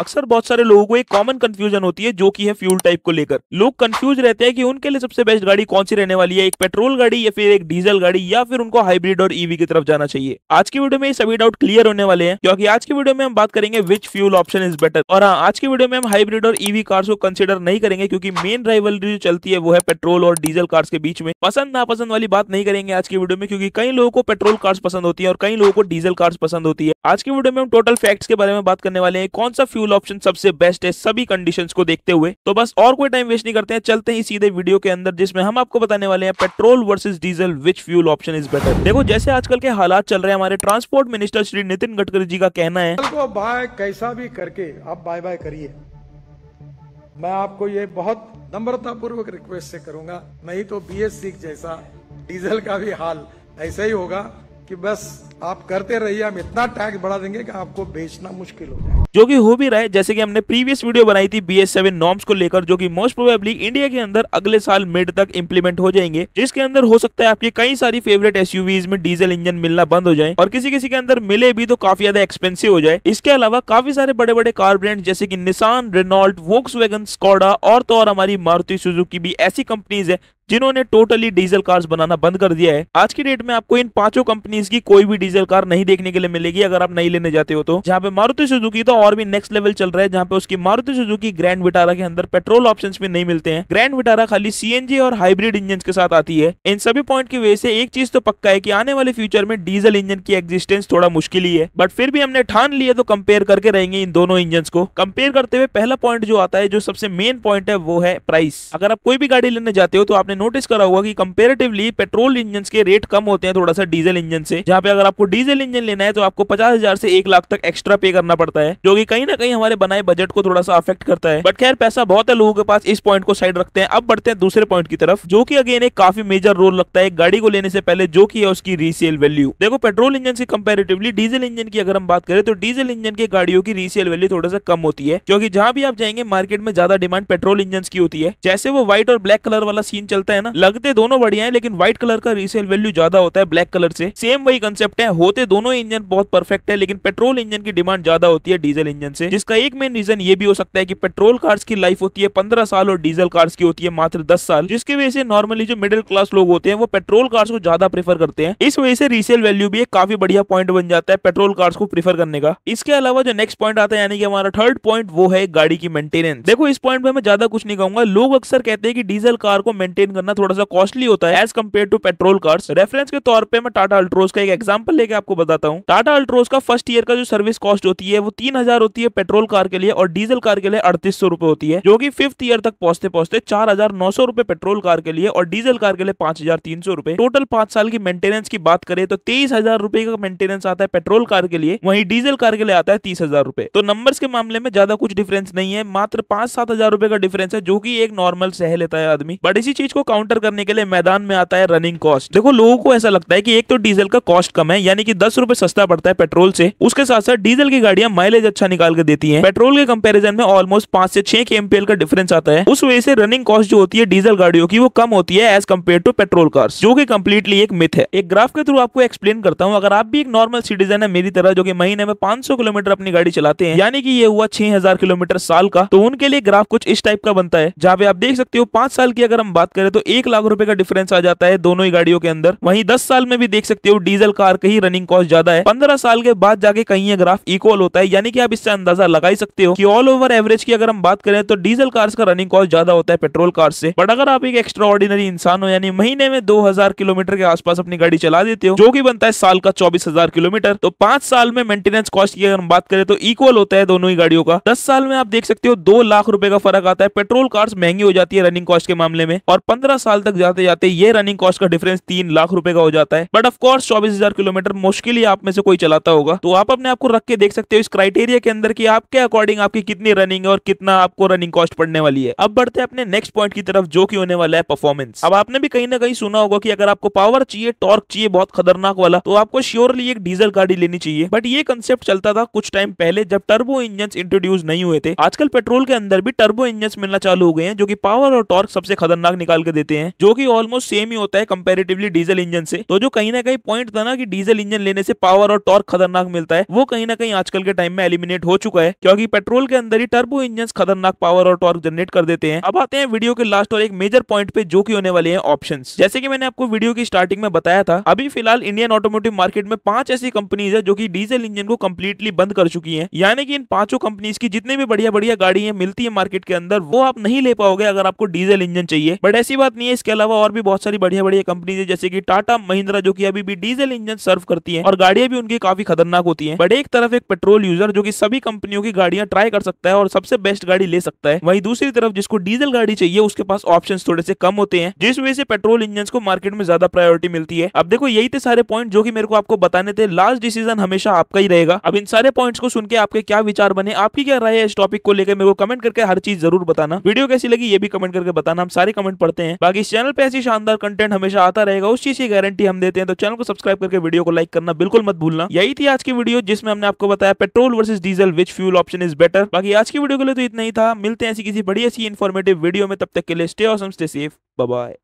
अक्सर बहुत सारे लोगों को एक कॉमन कंफ्यूजन होती है जो की है फ्यूल टाइप को लेकर लोग कंफ्यूज रहते हैं कि उनके लिए सबसे बेस्ट गाड़ी कौन सी रहने वाली है एक पेट्रोल गाड़ी या फिर एक डीजल गाड़ी या फिर उनको हाइब्रिड और ईवी e की तरफ जाना चाहिए आज की वीडियो में सभी डाउट क्लियर होने वाले हैं क्योंकि आज की वीडियो में हम बात करेंगे which fuel option is better और हाँ आज की वीडियो में हम हाइब्रिड और ईवी e कार्स को कंसिडर नहीं करेंगे क्योंकि मेन ड्राइवल जो चलती है वो है पेट्रोल और डीजल कार्स के बीच में पसंद नापसंद वाली बात नहीं करेंगे आज की वीडियो में क्योंकि कई लोगों को पेट्रोल कार्स पसंद होती है और कई लोगों को डीजल कार्स पसंद होती है आज की वीडियो में हम टोटल फैक्ट्स के बारे में बात करने वाले हैं कौन सा फ्यूल ऑप्शन सबसे बेस्ट है सभी कंडीशन को देखते हुए तो बस और कोई टाइम वेस्ट नहीं करते हैं चलते ही सीधे वीडियो के अंदर जिसमें हम आपको बताने वाले हैं petrol versus diesel which fuel option is better देखो जैसे आजकल के हालात चल रहे हैं हमारे ट्रांसपोर्ट मिनिस्टर श्री नितिन गडकरी जी का कहना है बाय कैसा भी करके आप बाय बाय करिए मैं आपको ये बहुत नम्रता पूर्वक रिक्वेस्ट से करूंगा नहीं तो बी जैसा डीजल का भी हाल ऐसा ही होगा कि बस आप करते रहिए हम इतना टैक्स बढ़ा देंगे कि आपको बेचना मुश्किल हो जाएगा जो कि हो भी रहा है जैसे कि हमने प्रीवियस वीडियो बनाई थी बी एस सेवन नॉर्म्स को लेकर जो कि मोस्ट प्रोबेबली इंडिया के अंदर अगले साल मिड तक इंप्लीमेंट हो जाएंगे जिसके अंदर हो सकता है आपकी कई सारी फेवरेट एसयूवीज में डीजल इंजन मिलना बंद हो जाए और किसी किसी के अंदर मिले भी तो काफी ज्यादा एक्सपेंसिव हो जाए इसके अलावा काफी सारे बड़े बड़े कार ब्रांड जैसे की निशान रेनॉल्ट वोक्स स्कोडा और तो और हमारी मारुति सुजुकी भी ऐसी कंपनीज है जिन्होंने टोटली डीजल कार्स बनाना बंद कर दिया है आज की डेट में आपको इन पांचों कंपनीज की कोई भी डीजल कार नहीं देखने के लिए मिलेगी अगर आप नहीं लेने जाते हो तो जहाँ पे मारुति सुजुकी तो और भी नेक्स्ट लेवल चल रहा है जहाँ पे उसकी मारुति सुजुकी ग्रैंड विटारा के अंदर पेट्रोल ऑप्शन भी नहीं मिलते हैं ग्रैंड विटारा खाली सी और हाइब्रिड इंजन के साथ आती है इन सभी पॉइंट की वजह से एक चीज तो पक्का है की आने वाले फ्यूचर में डीजल इंजन की एक्जिस्टेंस थोड़ा मुश्किल ही है बट फिर भी हमने ठान लिया तो कंपेयर करके रहेंगे इन दोनों इंजन को कंपेयर करते हुए पहला पॉइंट जो आता है जो सबसे मेन पॉइंट है वो है प्राइस अगर आप कोई भी गाड़ी लेने जाते हो तो आपने नोटिस करा होगा कि कंपेरेटिवली पेट्रोल इंजन के रेट कम होते हैं थोड़ा सा डीजल इंजन से जहाँ पे अगर आपको डीजल इंजन लेना है तो आपको पचास हजार से एक लाख तक एक्स्ट्रा पे करना पड़ता है जो कि कहीं ना कहीं हमारे बनाए बजट को थोड़ा सा अफेक्ट करता है बट खैर पैसा बहुत है लोगों के पास इस पॉइंट को साइड रखते हैं अब बढ़ते हैं दूसरे पॉइंट की तरफ जो की अगेन एक काफी मेजर रोल लगता है गाड़ी को लेने से पहले जो की है उसकी रीसेल वैल्यू देखो पेट्रोल इंजन से कंपेरेटिवली डीजल इंजन की अगर हम बात करें तो डीजल इंजन की गाड़ियों की रीसेल वैल्यू थोड़ा सा कम होती है क्योंकि जहां भी आप जाएंगे मार्केट में ज्यादा डिमांड पेट्रोल इंजन की होती है जैसे वो व्हाइट और ब्लैक कलर वाला सीन चलता होता है ना लगते दोनों बढ़िया है लेकिन व्हाइट कलर का रीसेल वैल्यू ज्यादा होता है ब्लैक कलर से सेम वही कंसेप्ट है होते दोनों इंजन बहुत परफेक्ट है लेकिन पेट्रोल इंजन की डिमांड ज्यादा होती है डीजल इंजन से जिसका एक मेन रीजन ये भी हो सकता है की पेट्रोल कार्स की लाइफ होती है पंद्रह साल और डीजल कार्स की होती है मात्र दस साल जिसकी वजह से नॉर्मली जो मिडिल क्लास लोग होते हैं वो पेट्रोल कार्स को ज्यादा प्रेफर करते हैं इस वजह से रीसेल वैल्यू भी एक काफी बढ़िया पॉइंट बन जाता है पेट्रोल कार्स को प्रीफर करने का इसके अलावा जो नेक्स्ट पॉइंट आता है यानी कि हमारा थर्ड पॉइंट वो है गाड़ी की मेंटेनेंस देखो इस पॉइंट पे मैं ज्यादा कुछ नहीं कहूंगा लोग अक्सर कहते हैं कि डीजल कार को मेंटेन करना थोड़ा सा कॉस्टली होता है as compare to petrol cars reference के तौर पर मैं टाटा अल्ट्रोज का एक एग्जाम्पल लेके आपको बताता हूँ टाटा अल्ट्रोज का फर्स्ट ईयर का जो सर्विस कॉस्ट होती है वो तीन हजार होती है पेट्रोल कार के लिए और डीजल कार के लिए अड़तीस सौ रुपए होती है जो की फिफ्थ ईयर तक पहुंचते पहुंचते चार हजार नौ सौ रुपए पेट्रोल कार के लिए और डीजल कार के लिए पांच हजार तीन सौ रुपए टोटल पांच साल की मेंटेनेंस की बात करें तो तेईस हजार रुपए का मेंटेनेंस आता है पेट्रोल कार के लिए वहीं डीजल कार के लिए आता है तीस हजार रुपए तो नंबर्स के मामले में ज्यादा कुछ डिफरेंस नहीं है मात्र पांच सात हजार रुपए का डिफरेंस है जो की एक नॉर्मल सह लेता है आदमी बट इसी चीज को को काउंटर करने के लिए मैदान में आता है रनिंग कॉस्ट देखो लोगों को ऐसा लगता है कि एक तो डीजल का कॉस्ट कम है यानी कि दस रुपए सस्ता पड़ता है पेट्रोल से उसके साथ साथ डीजल की गाड़ियां माइलेज अच्छा निकाल के देती है पेट्रोल के कंपेरिजन में ऑलमोस्ट पांच से छह के एमपीएल का डिफरेंस आता है उस वजह से रनिंग कॉस्ट जो होती है डीजल गाड़ियों की वो कम होती है as compare to petrol cars जो की कम्प्लीटली एक मिथ है एक ग्राफ के थ्रू आपको एक्सप्लेन करता हूँ अगर आप भी एक नॉर्मल सिटीजन है मेरी तरह जो की महीने में पांच किलोमीटर अपनी गाड़ी चलाते हैं यानी कि ये हुआ छह किलोमीटर साल का तो उनके लिए ग्राफ कुछ इस टाइप का बनता है जहाँ पे आप देख सकते हो पांच साल की अगर हम बात करें करें तो एक लाख रुपए का डिफरेंस आ जाता है दोनों ही गाड़ियों के अंदर वहीं दस साल में भी देख सकते हो डीजल कार का ही रनिंग कॉस्ट ज्यादा है पंद्रह साल के बाद जाके कहीं ये ग्राफ इक्वल होता है यानी कि आप इससे अंदाजा लगा ही सकते हो कि ऑल ओवर एवरेज की अगर हम बात करें तो डीजल कार्स का रनिंग कॉस्ट ज्यादा होता है पेट्रोल कार से बट अगर आप एक एक्स्ट्रा ऑर्डिनरी इंसान हो यानी महीने में दो किलोमीटर के आसपास अपनी गाड़ी चला देते हो जो की बनता है साल का चौबीस किलोमीटर तो पांच साल में मेंटेनेंस कॉस्ट की अगर हम बात करें तो इक्वल होता है दोनों ही गाड़ियों का दस साल में आप देख सकते हो दो लाख रुपए का फर्क आता है पेट्रोल कार्स महंगी हो जाती है रनिंग कॉस्ट के मामले में और पंद्रह साल तक जाते जाते ये रनिंग कॉस्ट का डिफरेंस तीन लाख रुपए का हो जाता है बट ऑफकोर्स चौबीस हजार किलोमीटर मुश्किल ही आप में से कोई चलाता होगा तो आप अपने आपको रख के देख सकते हो इस क्राइटेरिया के अंदर की आपके अकॉर्डिंग आपकी कितनी रनिंग है और कितना आपको रनिंग कॉस्ट पड़ने वाली है अब बढ़ते अपने नेक्स्ट पॉइंट की तरफ जो की होने वाला है परफॉर्मेंस अब आपने भी कहीं ना कहीं सुना होगा की अगर आपको पावर चाहिए टॉर्क चाहिए बहुत खतरनाक वाला तो आपको श्योरली एक डीजल गाड़ी लेनी चाहिए बट ये कंसेप्ट चलता था कुछ टाइम पहले जब टर्बो इंजन इंट्रोड्यूस नहीं हुए थे आजकल पेट्रोल के अंदर भी टर्बो इंजन मिलना चालू हो गए हैं जो की पावर और टॉर्क सबसे खतरनाक निकाल के कर देते हैं जो की ऑलमोस्ट सेम ही होता है कंपेरेटिवली डीजल इंजन से तो जो कहीं ना कहीं पॉइंट था ना कि डीजल इंजन लेने से पावर और टॉर्क खतरनाक मिलता है वो कहीं ना कहीं आजकल के टाइम में एलिमिनेट हो चुका है क्योंकि पेट्रोल के अंदर ही टर्बो इंजन खतरनाक पावर और टॉर्क जनरेट कर देते हैं अब आते हैं वीडियो के लास्ट और एक मेजर पॉइंट पे जो की होने वाले हैं ऑप्शन जैसे की मैंने आपको वीडियो की स्टार्टिंग में बताया था अभी फिलहाल इंडियन ऑटोमोटिव मार्केट में पांच ऐसी कंपनीज है जो की डीजल इंजन को कम्प्लीटली बंद कर चुकी है यानी कि इन पांचों कंपनीज की जितनी भी बढ़िया बढ़िया गाड़ी मिलती है मार्केट के अंदर वो आप नहीं ले पाओगे अगर आपको डीजल इंजन चाहिए बट ऐसी बात नहीं है इसके अलावा और भी बहुत सारी बढ़िया बढ़िया कंपनीज है जैसे कि टाटा महिंद्रा जो कि अभी भी डीजल इंजन सर्व करती है और गाड़ियां भी उनकी काफी खतरनाक होती है बड़े एक तरफ एक पेट्रोल यूजर जो की सभी कंपनियों की गाड़ियां ट्राई कर सकता है और सबसे बेस्ट गाड़ी ले सकता है वही दूसरी तरफ जिसको डीजल गाड़ी चाहिए उसके पास ऑप्शन थोड़े से कम होते हैं जिस वजह से पेट्रोल इंजन को मार्केट में ज्यादा प्रायोरिटी मिलती है अब देखो यही थे सारे पॉइंट जो की मेरे को आपको बताने थे लास्ट डिसीजन हमेशा आपका ही रहेगा अब इन सारे पॉइंट्स को सुन के आपके क्या विचार बने आपकी क्या राय है इस टॉपिक को लेकर मेरे को कमेंट करके हर चीज जरूर बताना वीडियो कैसी लगी ये भी कमेंट करके बताना हम सारे कमेंट पढ़ते हैं हैं बाकी इस चैनल पे ऐसी शानदार कंटेंट हमेशा आता रहेगा उस चीज की गारंटी हम देते हैं तो चैनल को सब्सक्राइब करके वीडियो को लाइक करना बिल्कुल मत भूलना यही थी आज की वीडियो जिसमें हमने आपको बताया petrol versus diesel which fuel option is better बाकी आज की वीडियो के लिए तो इतना ही था मिलते हैं ऐसी किसी बड़ी ऐसी इन्फॉर्मेटिव वीडियो में तब तक के लिए stay awesome stay safe bye